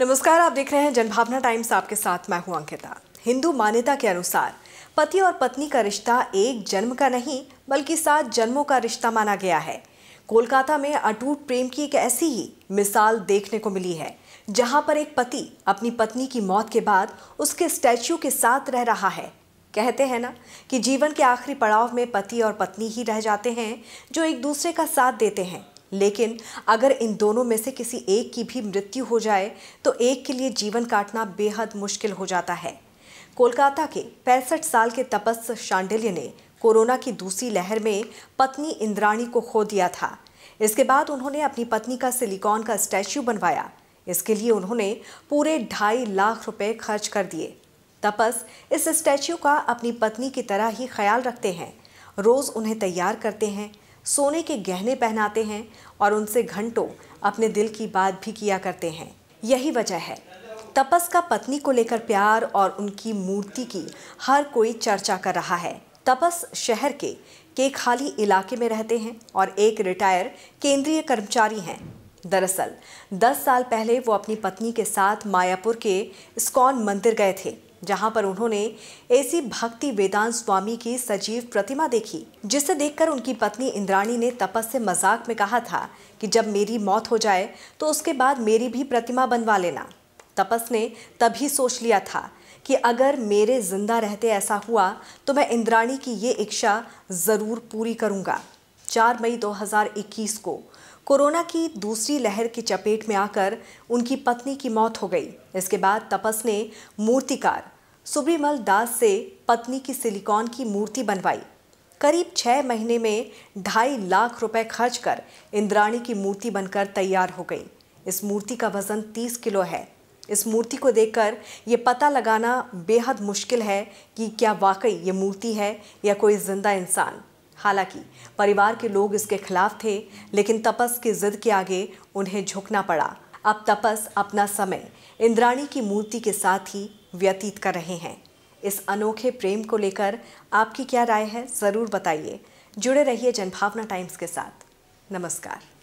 नमस्कार आप देख रहे हैं जनभावना टाइम्स आपके साथ मैं हूं अंकिता हिंदू मान्यता के अनुसार पति और पत्नी का रिश्ता एक जन्म का नहीं बल्कि सात जन्मों का रिश्ता माना गया है कोलकाता में अटूट प्रेम की एक ऐसी ही मिसाल देखने को मिली है जहां पर एक पति अपनी पत्नी की मौत के बाद उसके स्टैचू के साथ रह रहा है कहते हैं ना कि जीवन के आखिरी पड़ाव में पति और पत्नी ही रह जाते हैं जो एक दूसरे का साथ देते हैं लेकिन अगर इन दोनों में से किसी एक की भी मृत्यु हो जाए तो एक के लिए जीवन काटना बेहद मुश्किल हो जाता है कोलकाता के पैंसठ साल के तपस शांडिल्य ने कोरोना की दूसरी लहर में पत्नी इंद्राणी को खो दिया था इसके बाद उन्होंने अपनी पत्नी का सिलिकॉन का स्टैच्यू बनवाया इसके लिए उन्होंने पूरे ढाई लाख रुपए खर्च कर दिए तपस इस स्टैच्यू का अपनी पत्नी की तरह ही ख्याल रखते हैं रोज़ उन्हें तैयार करते हैं सोने के गहने पहनाते हैं और उनसे घंटों अपने दिल की बात भी किया करते हैं यही वजह है तपस का पत्नी को लेकर प्यार और उनकी मूर्ति की हर कोई चर्चा कर रहा है तपस शहर के केखाली इलाके में रहते हैं और एक रिटायर केंद्रीय कर्मचारी हैं दरअसल 10 साल पहले वो अपनी पत्नी के साथ मायापुर के स्कॉन मंदिर गए थे जहां पर उन्होंने ऐसी भक्ति वेदांत स्वामी की सजीव प्रतिमा देखी जिसे देखकर उनकी पत्नी इंद्राणी ने तपस से मजाक में कहा था कि जब मेरी मौत हो जाए तो उसके बाद मेरी भी प्रतिमा बनवा लेना तपस ने तभी सोच लिया था कि अगर मेरे जिंदा रहते ऐसा हुआ तो मैं इंद्राणी की ये इच्छा ज़रूर पूरी करूँगा चार मई 2021 को कोरोना की दूसरी लहर की चपेट में आकर उनकी पत्नी की मौत हो गई इसके बाद तपस ने मूर्तिकार सुब्रीमल दास से पत्नी की सिलिकॉन की मूर्ति बनवाई करीब छः महीने में ढाई लाख रुपए खर्च कर इंद्राणी की मूर्ति बनकर तैयार हो गई इस मूर्ति का वज़न तीस किलो है इस मूर्ति को देखकर ये पता लगाना बेहद मुश्किल है कि क्या वाकई ये मूर्ति है या कोई ज़िंदा इंसान हालांकि परिवार के लोग इसके खिलाफ थे लेकिन तपस की जिद के आगे उन्हें झुकना पड़ा अब तपस अपना समय इंद्राणी की मूर्ति के साथ ही व्यतीत कर रहे हैं इस अनोखे प्रेम को लेकर आपकी क्या राय है ज़रूर बताइए जुड़े रहिए जनभावना टाइम्स के साथ नमस्कार